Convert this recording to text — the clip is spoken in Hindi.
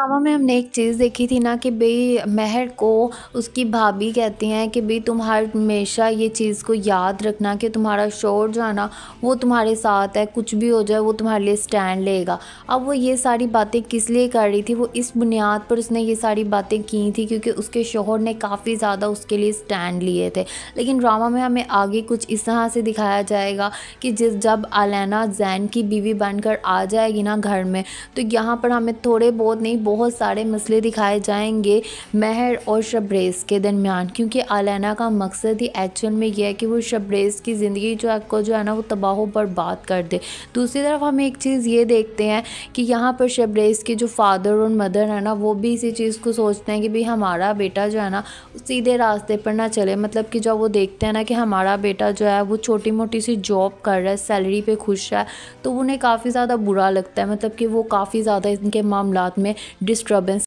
ड्रामा में हमने एक चीज़ देखी थी ना कि भाई महर को उसकी भाभी कहती हैं कि भई तुम हर हमेशा ये चीज़ को याद रखना कि तुम्हारा शोर जो है ना वो तुम्हारे साथ है कुछ भी हो जाए वो तुम्हारे लिए स्टैंड लेगा अब वो ये सारी बातें किस लिए कर रही थी वो इस बुनियाद पर उसने ये सारी बातें की थी क्योंकि उसके शोहर ने काफ़ी ज़्यादा उसके लिए स्टैंड लिए थे लेकिन ड्रामा में हमें आगे कुछ इस तरह से दिखाया जाएगा कि जिस जब अलैना जैन की बीवी बनकर आ जाएगी ना घर में तो यहाँ पर हमें थोड़े बहुत नहीं बहुत सारे मसले दिखाए जाएंगे महर और शब्रेज़ के दरमियान क्योंकि आलैना का मकसद ही एक्चुअल में यह है कि वो शब्रेज़ की ज़िंदगी जो को जो है ना वो पर बात कर दे दूसरी तरफ हम एक चीज़ ये देखते हैं कि यहाँ पर शब्रेज़ के जो फादर और मदर है ना वो भी इसी चीज़ को सोचते हैं कि भाई हमारा बेटा जो है ना सीधे रास्ते पर ना चले मतलब कि जब वो देखते हैं ना कि हमारा बेटा जो है वो छोटी मोटी सी जॉब कर रहा है सैलरी पर खुश है तो उन्हें काफ़ी ज़्यादा बुरा लगता है मतलब कि वो काफ़ी ज़्यादा इनके मामला में disturbance